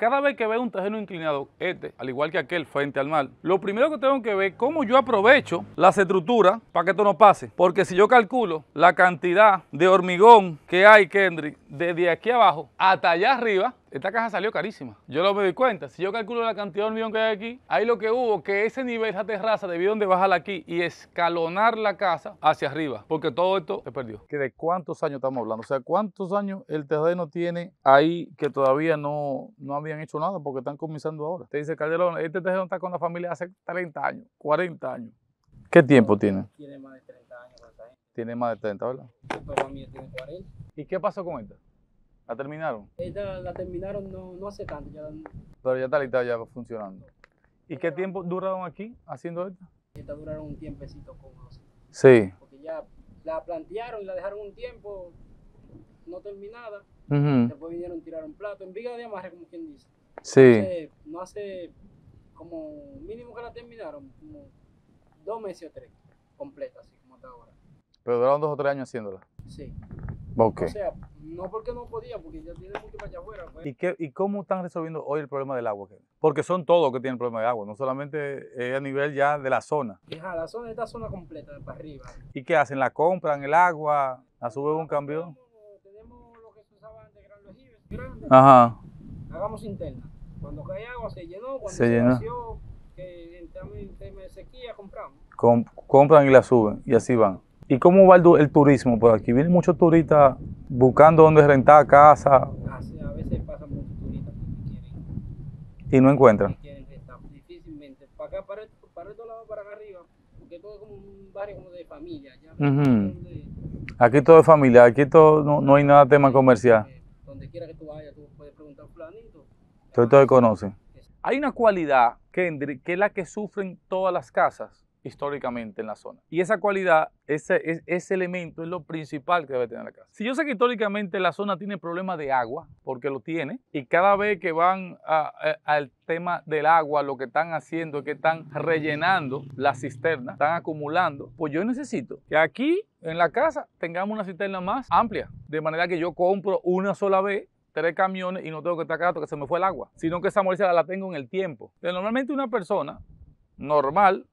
Cada vez que veo un terreno inclinado, este, al igual que aquel frente al mar, lo primero que tengo que ver es cómo yo aprovecho las estructuras para que esto no pase. Porque si yo calculo la cantidad de hormigón que hay, Kendrick, desde aquí abajo hasta allá arriba, esta caja salió carísima. Yo lo me di cuenta. Si yo calculo la cantidad de hormigón que hay aquí, ahí lo que hubo, que ese nivel, esa terraza, debió de bajar aquí y escalonar la casa hacia arriba, porque todo esto se perdió. ¿Que ¿De cuántos años estamos hablando? O sea, ¿cuántos años el terreno tiene ahí que todavía no, no habían hecho nada porque están comenzando ahora? Te dice Calderón, este terreno está con la familia hace 30 años, 40 años. ¿Qué tiempo tiene? Tiene más de 30 años. ¿verdad? Tiene más de 30, ¿verdad? tiene 40. ¿Y qué pasó con esta? ¿La terminaron? Ella la terminaron no, no hace tanto. Ya Pero ya está lista, ya funcionando. ¿Y qué tiempo duraron aquí haciendo esta? Esta duraron un tiempecito cómodo. Sí. Porque ya la plantearon la dejaron un tiempo no terminada. Después vinieron a tirar un plato en viga de amarre, como quien dice. Sí. no hace como mínimo que la terminaron, como dos meses o tres, completa, así como hasta ahora. Pero duraron dos o tres años haciéndola. Sí. Ok. O sea, no porque no podía, porque ya tiene mucho para allá afuera. Pues. ¿Y, qué, ¿Y cómo están resolviendo hoy el problema del agua? Porque son todos que tienen problema de agua, no solamente eh, a nivel ya de la zona. Ajá, la zona, esta zona completa, para arriba. ¿Y qué hacen? ¿La compran, el agua? ¿La suben un cambio. Tenemos lo que se usaba antes, gran grandes. Ajá. Hagamos interna. Cuando cae agua se llenó, cuando se, se llenó. que que en tema de sequía compramos. compran y la suben, y así van. ¿Y cómo va el, turismo por pues aquí? ¿Vienen muchos turistas buscando dónde rentar casa? A veces pasan muchos turistas que quieren. ¿Y no encuentran? difícilmente. Para acá, para, el, para otro lado, para acá arriba, porque todo es como un barrio como de familia. Ya, uh aquí todo es familia, aquí todo, no, hay nada de tema comercial. Eh, donde quiera que tú vayas, tú puedes preguntar a fulanito. Todo, todo conoce. Hay una cualidad que, que es la que sufren todas las casas históricamente en la zona. Y esa cualidad, ese, ese elemento es lo principal que debe tener la casa. Si yo sé que históricamente la zona tiene problemas de agua, porque lo tiene, y cada vez que van al tema del agua, lo que están haciendo es que están rellenando la cisterna, están acumulando, pues yo necesito que aquí en la casa tengamos una cisterna más amplia, de manera que yo compro una sola vez tres camiones y no tengo que estar acá que se me fue el agua, sino que esa molestia la tengo en el tiempo. normalmente una persona normal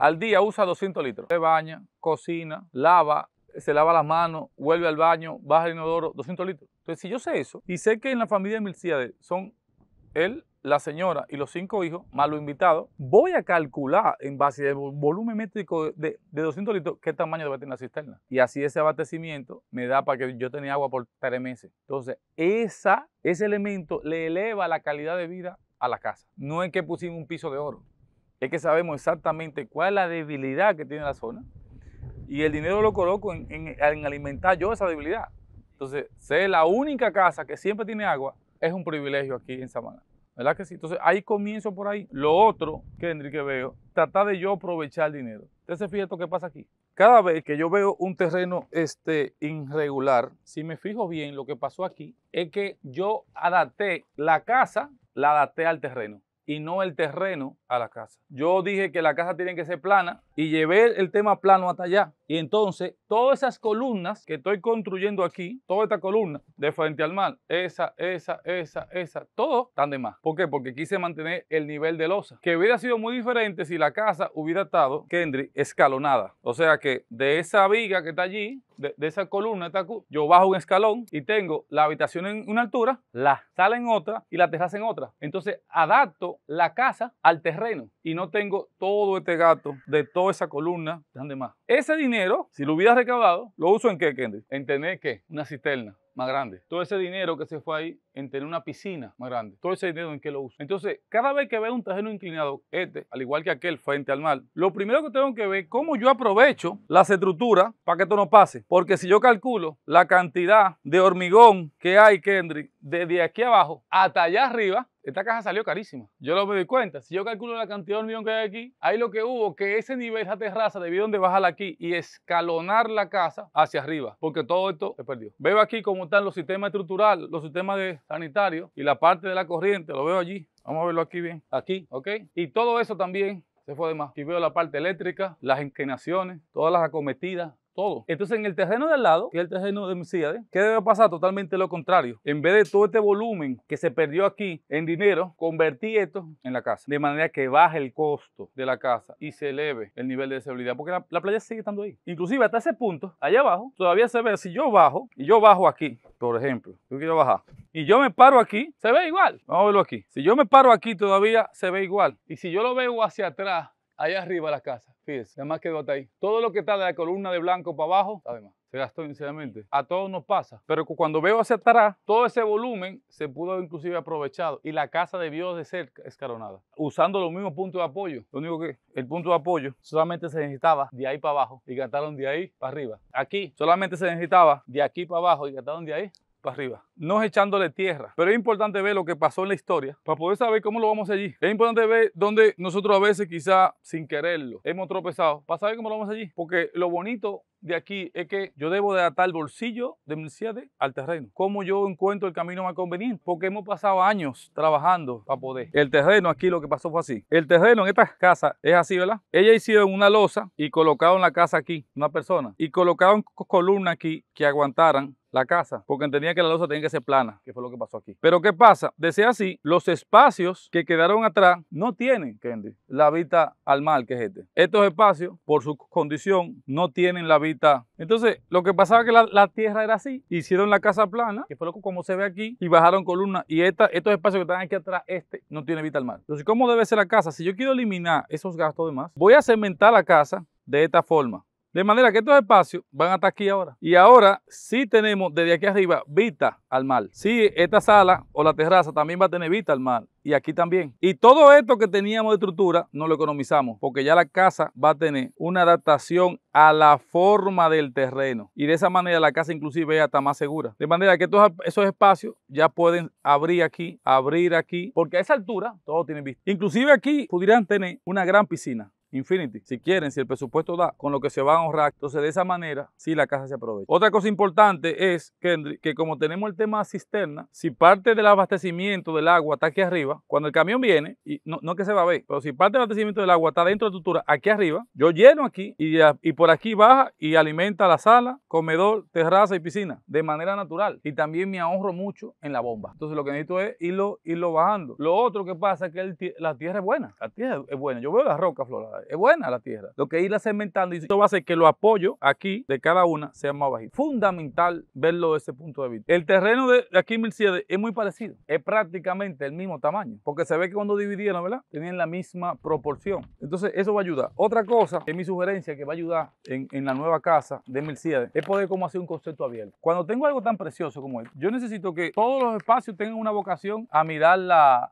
al día usa 200 litros. Se baña, cocina, lava, se lava las manos, vuelve al baño, baja el inodoro, 200 litros. Entonces, si yo sé eso, y sé que en la familia de Milciades son él, la señora y los cinco hijos, más los invitados, voy a calcular en base al volumen métrico de, 200 litros qué tamaño debe tener la cisterna. Y así ese abastecimiento me da para que yo tenga agua por tres meses. Entonces, ese elemento le eleva la calidad de vida a la casa. No es que pusimos un piso de oro es que sabemos exactamente cuál es la debilidad que tiene la zona y el dinero lo coloco en, alimentar yo esa debilidad. Entonces, ser la única casa que siempre tiene agua es un privilegio aquí en Samaná. ¿Verdad que sí? Entonces, ahí comienzo por ahí. Lo otro, que que veo, tratar de yo aprovechar el dinero. Entonces, se fija qué pasa aquí. Cada vez que yo veo un terreno este, irregular, si me fijo bien, lo que pasó aquí es que yo adapté la casa, la adapté al terreno y no el terreno a la casa. Yo dije que la casa tiene que ser plana y llevé el tema plano hasta allá. Y entonces, todas esas columnas que estoy construyendo aquí, toda esta columna de frente al mar, esa, esa, esa, esa, todo están de más. ¿Por qué? Porque quise mantener el nivel de losa. Que hubiera sido muy diferente si la casa hubiera estado, Kendrick, escalonada. O sea que de esa viga que está allí, de, esa columna, está yo bajo un escalón y tengo la habitación en una altura, la sala en otra y la terraza en otra. Entonces, adapto la casa al terreno y no tengo todo este gato de toda esa columna, están de más. Ese dinero si lo hubiera recabado, lo uso en qué, Kendrick? En tener qué? Una cisterna más grande. Todo ese dinero que se fue ahí en tener una piscina más grande. Todo ese dinero en qué lo uso. Entonces, cada vez que veo un terreno inclinado, este, al igual que aquel frente al mar, lo primero que tengo que ver es cómo yo aprovecho las estructuras para que esto no pase. Porque si yo calculo la cantidad de hormigón que hay, Kendrick, desde aquí abajo hasta allá arriba, esta caja salió carísima. Yo lo me doy cuenta. Si yo calculo la cantidad de hormigón que hay aquí, ahí lo que hubo, que ese nivel, esa terraza, debió donde bajarla aquí y escalonar la casa hacia arriba, porque todo esto se perdió. Veo aquí cómo están los sistemas estructurales, los sistemas de sanitarios y la parte de la corriente, lo veo allí. Vamos a verlo aquí bien. Aquí, ¿ok? Y todo eso también se fue de más. Aquí veo la parte eléctrica, las inclinaciones, todas las acometidas, todo. Entonces, en el terreno del lado, que es el terreno de Mercedes, ¿eh? ¿qué debe pasar? Totalmente lo contrario. En vez de todo este volumen que se perdió aquí en dinero, convertí esto en la casa. De manera que baje el costo de la casa y se eleve el nivel de seguridad Porque la, la playa sigue estando ahí. Inclusive hasta ese punto, allá abajo, todavía se ve. Si yo bajo, y yo bajo aquí, por ejemplo, yo quiero bajar. Y yo me paro aquí, se ve igual. Vamos a verlo aquí. Si yo me paro aquí todavía, se ve igual. Y si yo lo veo hacia atrás, allá arriba la casa, fíjese, nada más quedó hasta ahí. Todo lo que está de la columna de blanco para abajo, además, se gastó inicialmente. A todos nos pasa, pero cuando veo hacia atrás, todo ese volumen se pudo inclusive aprovechado y la casa debió de ser escalonada, usando los mismos puntos de apoyo. Lo único que el punto de apoyo solamente se necesitaba de ahí para abajo y gastaron de ahí para arriba. Aquí solamente se necesitaba de aquí para abajo y gastaron de ahí para arriba, no es echándole tierra. Pero es importante ver lo que pasó en la historia para poder saber cómo lo vamos allí. Es importante ver dónde nosotros a veces quizá sin quererlo hemos tropezado para saber cómo lo vamos allí. Porque lo bonito de aquí es que yo debo de atar el bolsillo de Mercedes al terreno. ¿Cómo yo encuentro el camino más conveniente, porque hemos pasado años trabajando para poder. El terreno aquí lo que pasó fue así. El terreno en esta casa es así, ¿verdad? Ella hicieron una losa y en la casa aquí, una persona, y colocaron columna aquí que aguantaran la casa, porque entendía que la losa tenía que ser plana, que fue lo que pasó aquí. Pero ¿qué pasa? De ser así, los espacios que quedaron atrás no tienen, la vista al mar, que es este. Estos espacios, por su condición, no tienen la vista. Entonces, lo que pasaba es que la, tierra era así, hicieron la casa plana, que fue lo que, como se ve aquí, y bajaron columnas, y esta, estos espacios que están aquí atrás, este, no tiene vista al mar. Entonces, ¿cómo debe ser la casa? Si yo quiero eliminar esos gastos de más, voy a cementar la casa de esta forma. De manera que estos espacios van hasta aquí ahora. Y ahora sí tenemos desde aquí arriba vista al mar. Sí, esta sala o la terraza también va a tener vista al mar. Y aquí también. Y todo esto que teníamos de estructura no lo economizamos porque ya la casa va a tener una adaptación a la forma del terreno. Y de esa manera la casa inclusive es más segura. De manera que todos esos espacios ya pueden abrir aquí, abrir aquí. Porque a esa altura todo tienen vista. Inclusive aquí pudieran tener una gran piscina. Infinity, si quieren, si el presupuesto da, con lo que se va a ahorrar. Entonces, de esa manera, sí la casa se aprovecha. Otra cosa importante es, que como tenemos el tema cisterna, si parte del abastecimiento del agua está aquí arriba, cuando el camión viene, y no, que se va a ver, pero si parte del abastecimiento del agua está dentro de la estructura, aquí arriba, yo lleno aquí y, por aquí baja y alimenta la sala, comedor, terraza y piscina de manera natural. Y también me ahorro mucho en la bomba. Entonces, lo que necesito es irlo, irlo bajando. Lo otro que pasa es que la tierra es buena. La tierra es buena. Yo veo la roca florada es buena la tierra. Lo que irla cementando y esto va a hacer que los apoyos aquí de cada una sean más bajitos. Fundamental verlo desde ese punto de vista. El terreno de aquí en Mercedes es muy parecido. Es prácticamente el mismo tamaño. Porque se ve que cuando dividieron, ¿verdad? Tenían la misma proporción. Entonces eso va a ayudar. Otra cosa que es mi sugerencia que va a ayudar en, la nueva casa de Mercedes es poder como hacer un concepto abierto. Cuando tengo algo tan precioso como él, yo necesito que todos los espacios tengan una vocación a mirar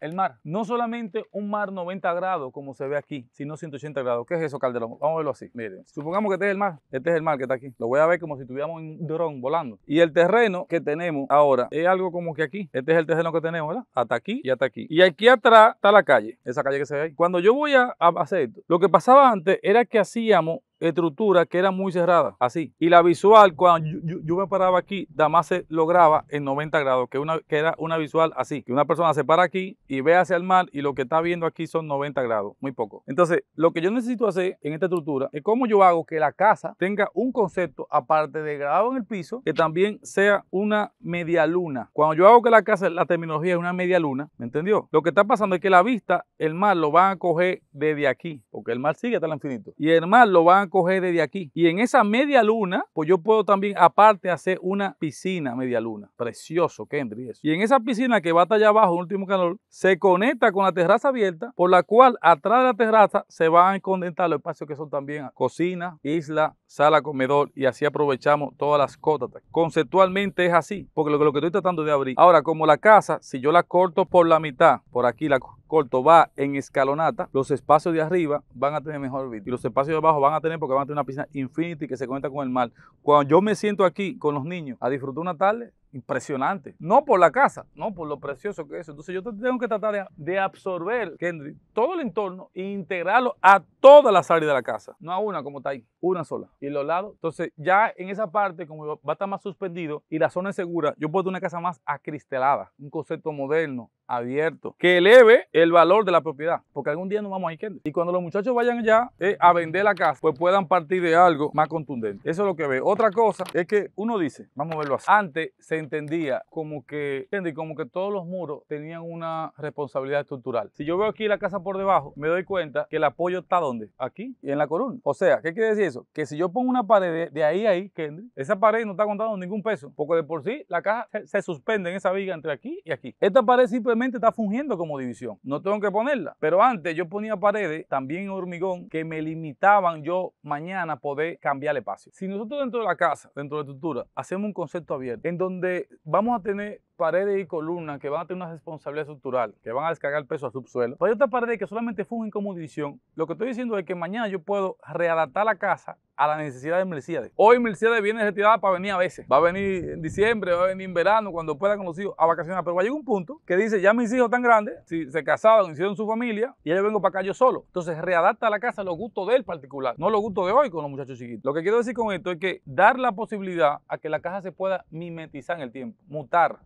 el mar. No solamente un mar 90 grados como se ve aquí, sino 180 ¿Qué es eso, Calderón? Vamos a verlo así. Miren, supongamos que este es el mar. Este es el mar que está aquí. Lo voy a ver como si tuviéramos un dron volando. Y el terreno que tenemos ahora es algo como que aquí. Este es el terreno que tenemos, ¿verdad? Hasta aquí y hasta aquí. Y aquí atrás está la calle. Esa calle que se ve ahí. Cuando yo voy a hacer esto, lo que pasaba antes era que hacíamos estructura que era muy cerrada, así. Y la visual, cuando yo, me paraba aquí, Damas se lograba en 90 grados, que, una, que era una visual así, que una persona se para aquí y ve hacia el mar y lo que está viendo aquí son 90 grados, muy poco. Entonces, lo que yo necesito hacer en esta estructura es cómo yo hago que la casa tenga un concepto, aparte de grado en el piso, que también sea una media luna. Cuando yo hago que la casa, la terminología es una media luna, ¿me entendió? Lo que está pasando es que la vista, el mar lo van a coger desde aquí, porque el mar sigue hasta el infinito, y el mar lo van a coger desde aquí. Y en esa media luna, pues yo puedo también aparte hacer una piscina media luna. Precioso, Kendry, Y en esa piscina que va hasta allá abajo, último calor, se conecta con la terraza abierta, por la cual atrás de la terraza se van a condentar los espacios que son también cocina, isla, sala, comedor, y así aprovechamos todas las cotas. Conceptualmente es así, porque lo que, lo que estoy tratando de abrir. Ahora, como la casa, si yo la corto por la mitad, por aquí la corto va en escalonata, los espacios de arriba van a tener mejor vista y los espacios de abajo van a tener porque van a tener una piscina infinity que se conecta con el mar. Cuando yo me siento aquí con los niños a disfrutar una tarde, impresionante. No por la casa, no por lo precioso que es. Entonces yo tengo que tratar de, absorber Kendrick, todo el entorno e integrarlo a todas las áreas de la casa. No a una como está ahí, una sola. Y los lados. Entonces ya en esa parte, como va a estar más suspendido y la zona es segura, yo puedo tener una casa más acristelada, un concepto moderno, abierto, que eleve el valor de la propiedad, porque algún día No vamos a ir Y cuando los muchachos vayan ya eh, a vender la casa, pues puedan partir de algo más contundente. Eso es lo que ve. Otra cosa es que uno dice, vamos a verlo así. Antes se entendía como que, Como que todos los muros tenían una responsabilidad estructural. Si yo veo aquí la casa por debajo, me doy cuenta que el apoyo está donde? Aquí, en la columna O sea, ¿qué quiere decir eso? Que si yo pongo una pared de, ahí a ahí, Kendrick, esa pared no está contando ningún peso, porque de por sí la casa se, suspende en esa viga entre aquí y aquí. Esta pared simplemente está fungiendo como división. No tengo que ponerla. Pero antes yo ponía paredes, también en hormigón, que me limitaban yo mañana poder cambiar el espacio. Si nosotros dentro de la casa, dentro de la estructura, hacemos un concepto abierto, en donde vamos a tener paredes y columnas que van a tener una responsabilidad estructural, que van a descargar El peso al subsuelo. Pero hay otras paredes que solamente fungen como división. Lo que estoy diciendo es que mañana yo puedo readaptar la casa a la necesidad de Mercedes. Hoy Mercedes viene retirada para venir a veces. Va a venir en diciembre, va a venir en verano, cuando pueda con los hijos a vacacionar. Pero va a llegar un punto que dice, ya mis hijos están grandes, si se casaron, hicieron su familia, y yo vengo para acá yo solo. Entonces readapta la casa A los gustos del particular, no los gustos de hoy con los muchachos chiquitos. Lo que quiero decir con esto es que dar la posibilidad a que la casa se pueda mimetizar en el tiempo, mutar,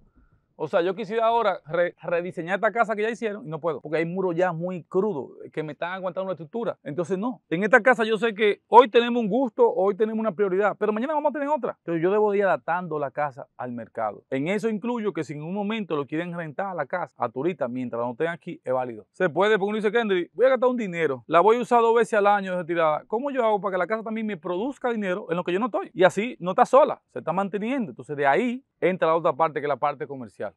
o sea, yo quisiera ahora rediseñar esta casa que ya hicieron y no puedo, porque hay muros ya muy crudos eh, que me están aguantando la estructura. Entonces, no. En esta casa yo sé que hoy tenemos un gusto, hoy tenemos una prioridad, pero mañana vamos a tener otra. Pero yo debo ir adaptando la casa al mercado. En eso incluyo que si en un momento lo quieren rentar la casa a turista, mientras no estén aquí, es válido. Se puede, porque uno dice, Kendry, voy a gastar un dinero, la voy a usar dos veces al año de retirada. ¿Cómo yo hago para que la casa también me produzca dinero en lo que yo no estoy? Y así no está sola, se está manteniendo. Entonces, de ahí entra la otra parte que es la parte comercial.